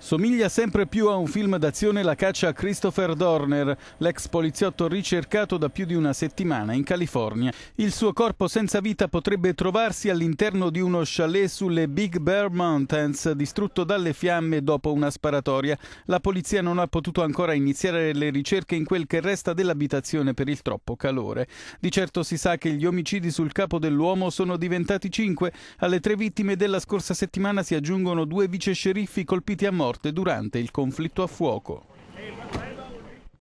Somiglia sempre più a un film d'azione la caccia a Christopher Dorner, l'ex poliziotto ricercato da più di una settimana in California. Il suo corpo senza vita potrebbe trovarsi all'interno di uno chalet sulle Big Bear Mountains, distrutto dalle fiamme dopo una sparatoria. La polizia non ha potuto ancora iniziare le ricerche in quel che resta dell'abitazione per il troppo calore. Di certo si sa che gli omicidi sul capo dell'uomo sono diventati cinque. Alle tre vittime della scorsa settimana si aggiungono due vice sceriffi colpiti a morte morte durante il conflitto a fuoco.